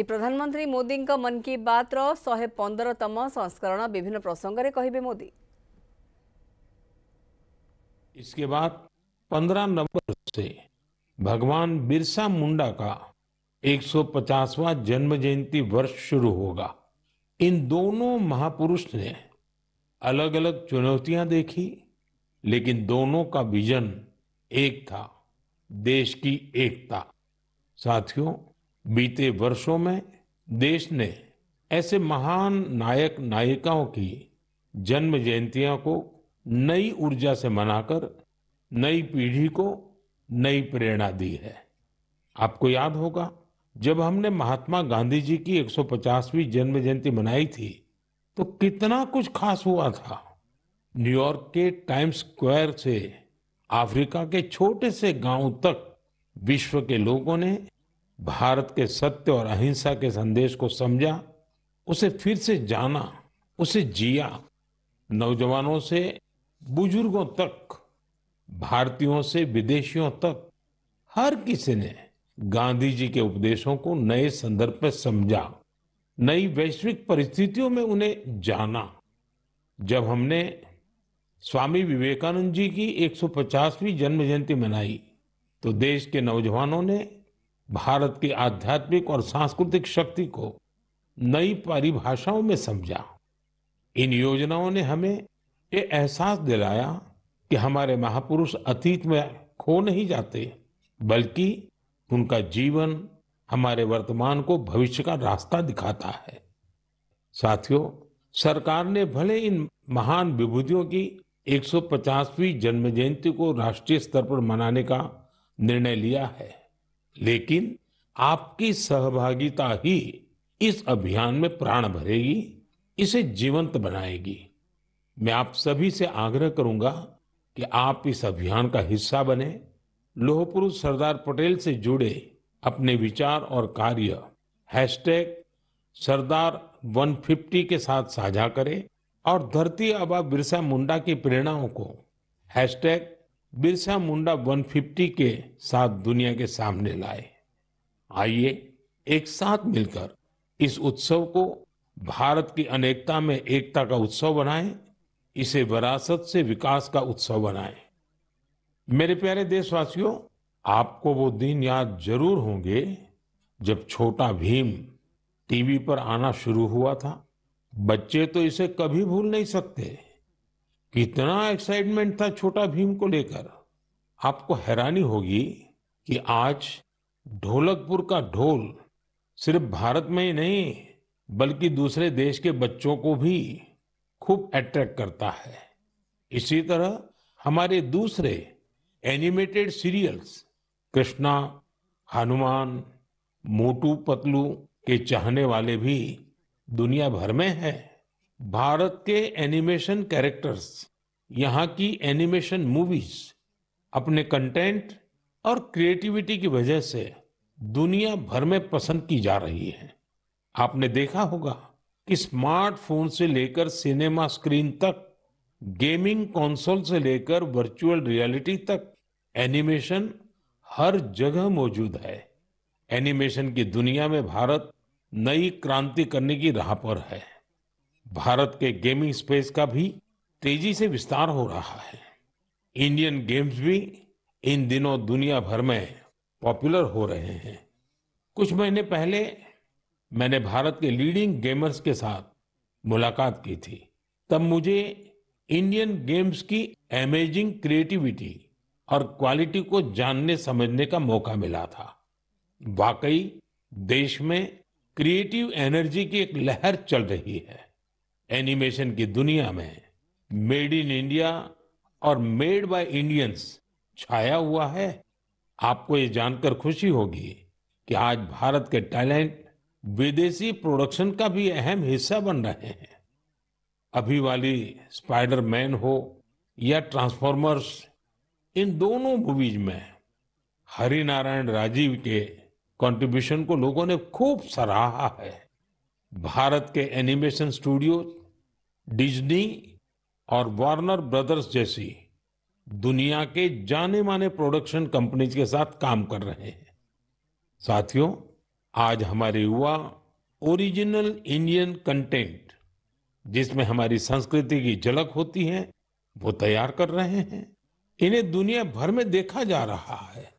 प्रधानमंत्री मोदी ମୋଦିଙ୍କ मन की बात ଶହେ ପନ୍ଦରତମ संस्करण विभिन्न ପ୍ରସଙ୍ଗରେ କହିବେ मोदी इसके बाद पंद्रह नवंबर से भगवान बिरसा मुंडा का 150वां जन्म जयंती वर्ष शुरू होगा इन दोनों महापुरुष ने अलग अलग चुनौतियां देखी लेकिन दोनों का विजन एक था देश की एकता साथियों बीते वर्षों में देश ने ऐसे महान नायक नायिकाओं की जन्म जयंतियों को नई ऊर्जा से मनाकर नई पीढ़ी को नई प्रेरणा दी है आपको याद होगा जब हमने महात्मा गांधी जी की 150वीं जन्म जयंती मनाई थी तो कितना कुछ खास हुआ था न्यूयॉर्क के टाइम्स स्क्वायर से अफ्रीका के छोटे से गांव तक विश्व के लोगों ने भारत के सत्य और अहिंसा के संदेश को समझा उसे फिर से जाना उसे जिया नौजवानों से बुजुर्गों तक भारतीयों से विदेशियों तक हर किसी ने गांधी जी के उपदेशों को नए संदर्भ में समझा नई वैश्विक परिस्थितियों में उन्हें जाना जब हमने स्वामी विवेकानंद जी की 150वीं जन्म जयंती मनाई तो देश के नौजवानों ने भारत की आध्यात्मिक और सांस्कृतिक शक्ति को नई परिभाषाओं में समझा इन योजनाओं ने हमें ये एहसास दिलाया कि हमारे महापुरुष अतीत में खो नहीं जाते बल्कि उनका जीवन हमारे वर्तमान को भविष्य का रास्ता दिखाता है साथियों सरकार ने भले इन महान विभूतियों की 150वीं जन्म जयंती को राष्ट्रीय स्तर पर मनाने का निर्णय लिया है लेकिन आपकी सहभागिता ही इस अभियान में प्राण भरेगी इसे जीवंत बनाएगी मैं आप सभी से आग्रह करूंगा कि आप इस अभियान का हिस्सा बने लोह पुरुष सरदार पटेल से जुड़े अपने विचार और कार्य हैशटैग सरदार 150 के साथ साझा करें और धरती अबा बिरसा मुंडा की प्रेरणाओं को हैशटैग बिरसा मुंडा 150 के साथ दुनिया के सामने लाए आइए एक साथ मिलकर इस उत्सव को भारत की अनेकता में एकता का उत्सव बनाएं, इसे विरासत से विकास का उत्सव बनाएं। मेरे प्यारे देशवासियों आपको वो दिन याद जरूर होंगे जब छोटा भीम टीवी पर आना शुरू हुआ था बच्चे तो इसे कभी भूल नहीं सकते कितना एक्साइटमेंट था छोटा भीम को लेकर आपको हैरानी होगी कि आज ढोलकपुर का ढोल सिर्फ भारत में ही नहीं बल्कि दूसरे देश के बच्चों को भी खूब अट्रैक्ट करता है इसी तरह हमारे दूसरे एनिमेटेड सीरियल्स कृष्णा हनुमान मोटू पतलू के चाहने वाले भी दुनिया भर में हैं भारत के एनिमेशन कैरेक्टर्स यहाँ की एनिमेशन मूवीज अपने कंटेंट और क्रिएटिविटी की वजह से दुनिया भर में पसंद की जा रही है आपने देखा होगा कि स्मार्टफोन से लेकर सिनेमा स्क्रीन तक गेमिंग कंसोल से लेकर वर्चुअल रियलिटी तक एनिमेशन हर जगह मौजूद है एनिमेशन की दुनिया में भारत नई क्रांति करने की राह पर है भारत के गेमिंग स्पेस का भी तेजी से विस्तार हो रहा है इंडियन गेम्स भी इन दिनों दुनिया भर में पॉपुलर हो रहे हैं कुछ महीने पहले मैंने भारत के लीडिंग गेमर्स के साथ मुलाकात की थी तब मुझे इंडियन गेम्स की अमेजिंग क्रिएटिविटी और क्वालिटी को जानने समझने का मौका मिला था वाकई देश में क्रिएटिव एनर्जी की एक लहर चल रही है एनिमेशन की दुनिया में मेड इन इंडिया और मेड बाय इंडियंस छाया हुआ है आपको ये जानकर खुशी होगी कि आज भारत के टैलेंट विदेशी प्रोडक्शन का भी अहम हिस्सा बन रहे हैं अभी वाली स्पाइडर मैन हो या ट्रांसफॉर्मर्स इन दोनों मूवीज में हरिनारायण राजीव के कंट्रीब्यूशन को लोगों ने खूब सराहा है भारत के एनिमेशन स्टूडियो डिज्नी और वार्नर ब्रदर्स जैसी दुनिया के जाने माने प्रोडक्शन कंपनीज के साथ काम कर रहे हैं साथियों आज हमारे युवा ओरिजिनल इंडियन कंटेंट जिसमें हमारी संस्कृति की झलक होती है वो तैयार कर रहे हैं इन्हें दुनिया भर में देखा जा रहा है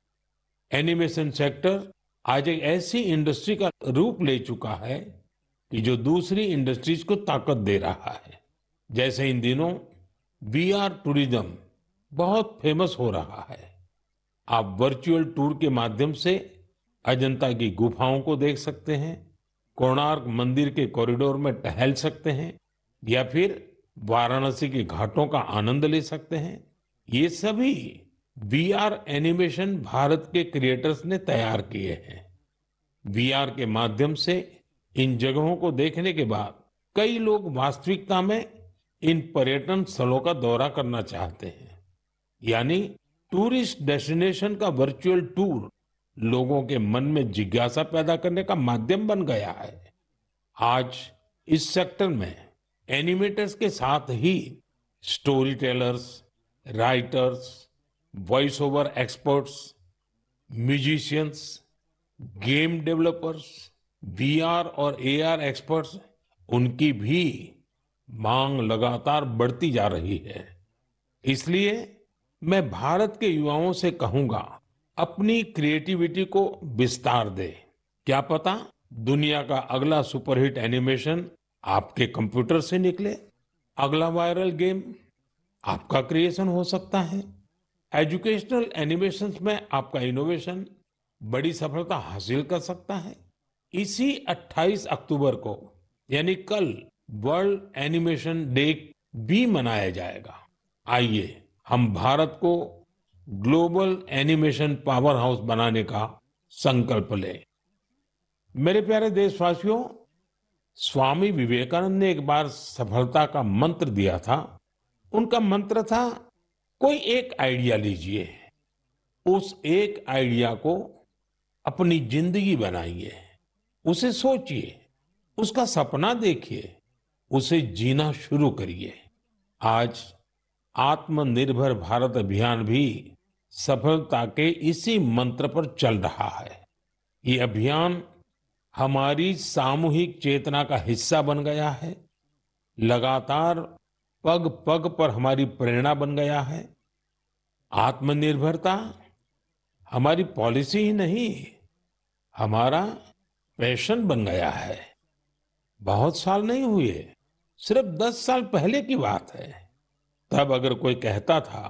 एनिमेशन सेक्टर आज एक ऐसी इंडस्ट्री का रूप ले चुका है कि जो दूसरी इंडस्ट्रीज को ताकत दे रहा है जैसे इन दिनों वी आर टूरिज्म बहुत फेमस हो रहा है आप वर्चुअल टूर के माध्यम से अजंता की गुफाओं को देख सकते हैं कोणार्क मंदिर के कॉरिडोर में टहल सकते हैं या फिर वाराणसी के घाटों का आनंद ले सकते हैं ये सभी वी आर एनिमेशन भारत के क्रिएटर्स ने तैयार किए हैं वी आर के माध्यम से इन जगहों को देखने के बाद कई लोग वास्तविकता में इन पर्यटन स्थलों का दौरा करना चाहते हैं यानी टूरिस्ट डेस्टिनेशन का वर्चुअल टूर लोगों के मन में जिज्ञासा पैदा करने का माध्यम बन गया है आज इस सेक्टर में एनिमेटर्स के साथ ही story tellers writers voice over experts musicians game developers VR और एआर एक्सपर्ट्स उनकी भी मांग लगातार बढ़ती जा रही है इसलिए मैं भारत के युवाओं से कहूंगा अपनी क्रिएटिविटी को विस्तार दे क्या पता दुनिया का अगला सुपरहिट एनिमेशन आपके कंप्यूटर से निकले अगला वायरल गेम आपका क्रिएशन हो सकता है एजुकेशनल एनिमेशन में आपका इनोवेशन बड़ी सफलता हासिल कर सकता है इसी 28 अक्टूबर को यानी कल वर्ल्ड एनिमेशन डे भी मनाया जाएगा आइए हम भारत को ग्लोबल एनिमेशन पावर हाउस बनाने का संकल्प लें मेरे प्यारे देशवासियों स्वामी विवेकानंद ने एक बार सफलता का मंत्र दिया था उनका मंत्र था कोई एक आइडिया लीजिए उस एक आइडिया को अपनी जिंदगी बनाइए उसे सोचिए उसका सपना देखिए उसे जीना शुरू करिए आज आत्मनिर्भर भारत अभियान भी सफलता के इसी मंत्र पर चल रहा है ये अभियान हमारी सामूहिक चेतना का हिस्सा बन गया है लगातार पग पग पर हमारी प्रेरणा बन गया है आत्मनिर्भरता हमारी पॉलिसी ही नहीं हमारा पैशन बन गया है बहुत साल नहीं हुए सिर्फ दस साल पहले की बात है तब अगर कोई कहता था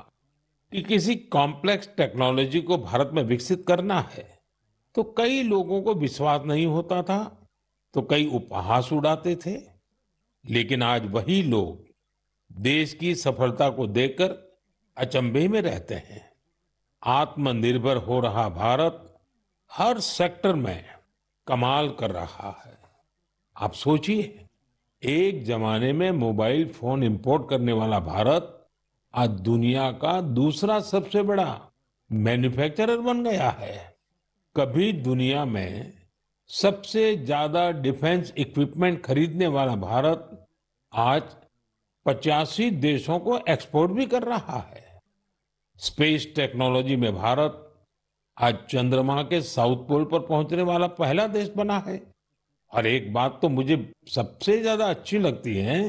कि किसी कॉम्प्लेक्स टेक्नोलॉजी को भारत में विकसित करना है तो कई लोगों को विश्वास नहीं होता था तो कई उपहास उड़ाते थे लेकिन आज वही लोग देश की सफलता को देखकर अचंभे में रहते हैं आत्मनिर्भर हो रहा भारत हर सेक्टर में कमाल कर रहा है आप सोचिए एक जमाने में मोबाइल फोन इंपोर्ट करने वाला भारत आज दुनिया का दूसरा सबसे बड़ा मैन्युफैक्चरर बन गया है कभी दुनिया में सबसे ज्यादा डिफेंस इक्विपमेंट खरीदने वाला भारत आज पचासी देशों को एक्सपोर्ट भी कर रहा है स्पेस टेक्नोलॉजी में भारत आज चंद्रमा के साउथ पोल पर पहुंचने वाला पहला देश बना है और एक बात तो मुझे सबसे ज्यादा अच्छी लगती है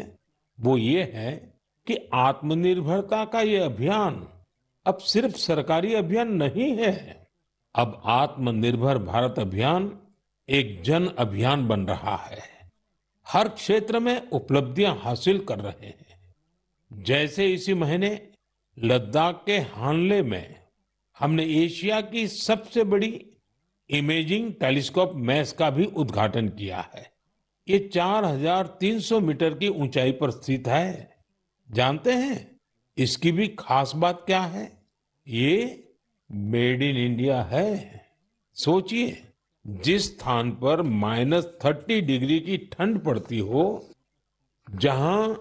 वो ये है कि आत्मनिर्भरता का ये अभियान अब सिर्फ सरकारी अभियान नहीं है अब आत्मनिर्भर भारत अभियान एक जन अभियान बन रहा है हर क्षेत्र में उपलब्धियां हासिल कर रहे हैं जैसे इसी महीने लद्दाख के हानले में हमने एशिया की सबसे बड़ी इमेजिंग टेलीस्कोप मैस का भी उद्घाटन किया है ये 4,300 मीटर की ऊंचाई पर स्थित है जानते हैं इसकी भी खास बात क्या है ये मेड इन इंडिया है सोचिए जिस स्थान पर माइनस थर्टी डिग्री की ठंड पड़ती हो जहां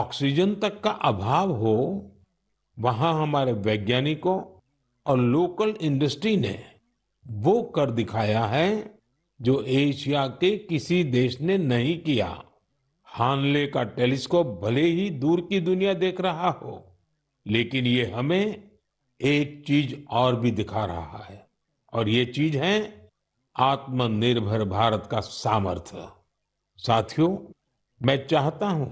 ऑक्सीजन तक का अभाव हो वहां हमारे वैज्ञानिकों और लोकल इंडस्ट्री ने वो कर दिखाया है जो एशिया के किसी देश ने नहीं किया हानले का टेलीस्कोप भले ही दूर की दुनिया देख रहा हो लेकिन ये हमें एक चीज और भी दिखा रहा है और ये चीज है आत्मनिर्भर भारत का सामर्थ्य साथियों मैं चाहता हूं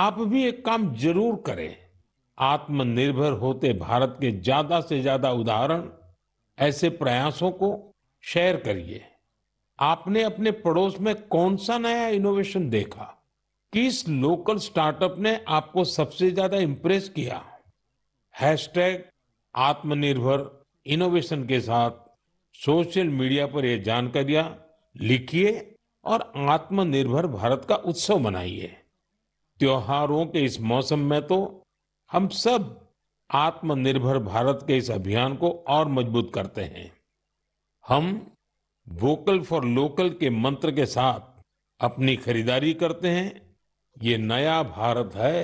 आप भी एक काम जरूर करें आत्मनिर्भर होते भारत के ज्यादा से ज्यादा उदाहरण ऐसे प्रयासों को शेयर करिए आपने अपने पड़ोस में कौन सा नया इनोवेशन देखा किस लोकल स्टार्टअप ने आपको सबसे ज्यादा इंप्रेस किया हैशटैग आत्मनिर्भर इनोवेशन के साथ सोशल मीडिया पर यह जानकारियां लिखिए और आत्मनिर्भर भारत का उत्सव मनाइए त्योहारों के इस मौसम में तो हम सब आत्मनिर्भर भारत के इस अभियान को और मजबूत करते हैं हम वोकल फॉर लोकल के मंत्र के साथ अपनी खरीदारी करते हैं ये नया भारत है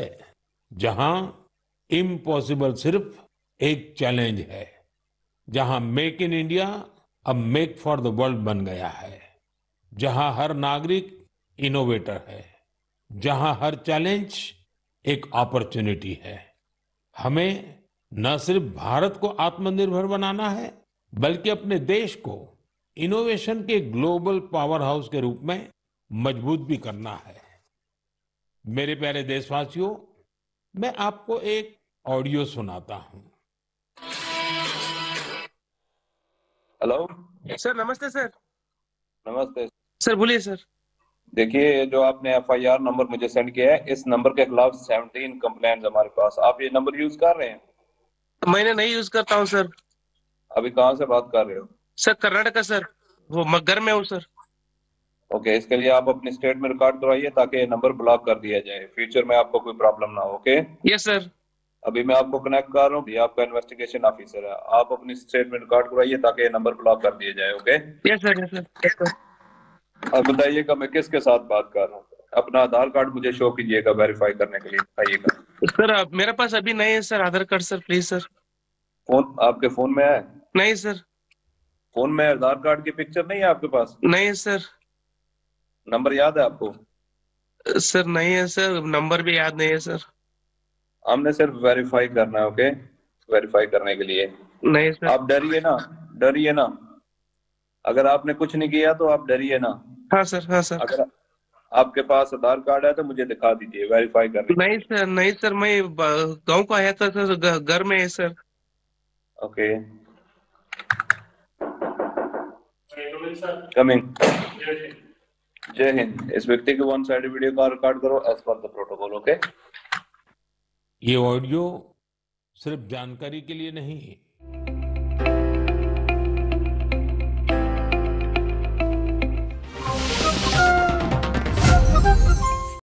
जहां इम्पॉसिबल सिर्फ एक चैलेंज है जहां मेक इन इंडिया अब मेक फॉर द वर्ल्ड बन गया है जहां हर नागरिक इनोवेटर है जहां हर चैलेंज एक अपॉर्चुनिटी है हमें न सिर्फ भारत को आत्मनिर्भर बनाना है बल्कि अपने देश को इनोवेशन के ग्लोबल पावर हाउस के रूप में मजबूत भी करना है मेरे प्यारे देशवासियों मैं आपको एक ऑडियो सुनाता हूं हेलो सर नमस्ते सर नमस्ते सर बोलिए सर देखिए जो आपने एफआईआर नंबर मुझे सेंड किया है इस नंबर के खिलाफ सेवनटीन कंप्लेन हमारे पास आप ये नंबर यूज कर रहे हैं मैंने नहीं यूज करता हूँ सर अभी कहाँ से बात कर रहे हो सर कर्नाटका सर वो मगर में हूँ सर ओके इसके लिए आप अपने स्टेट में रिकॉर्ड करवाइए ताकि नंबर ब्लॉक कर दिया जाए फ्यूचर में आपको कोई प्रॉब्लम ना हो ओके यस सर अभी मैं आपको कनेक्ट कर रहा हूँ आपका इन्वेस्टिगेशन ऑफिसर है आप अपनी स्टेटमेंट रिकॉर्ड करवाइए ताकि नंबर ब्लॉक कर दिया जाए okay yes sir yes sir और बताइएगा मैं किसके साथ बात कर रहा हूँ अपना आधार कार्ड मुझे शो कीजिएगा वेरीफाई करने के लिए बताइएगा सर मेरे पास अभी नहीं है sir Aadhaar card sir please sir phone आपके फोन में है नहीं सर फोन में आधार कार्ड की पिक्चर नहीं है आपके पास नहीं सर नंबर याद है आपको सर नहीं है सर नंबर भी याद नहीं है सर हमने सिर्फ वेरीफाई करना है ओके वेरीफाई करने के लिए नहीं सर आप डरिए ना डरिए ना अगर आपने कुछ नहीं किया तो आप डरिए ना हाँ सर हाँ सर अगर आपके पास आधार कार्ड है तो मुझे दिखा दीजिए वेरीफाई कर नहीं सर नहीं सर मैं गांव का आया था सर घर में है सर ओके कमिंग जय हिंद इस व्यक्ति के वन साइड वीडियो का रिकॉर्ड करो as per the protocol okay ये ऑडियो सिर्फ जानकारी के लिए नहीं है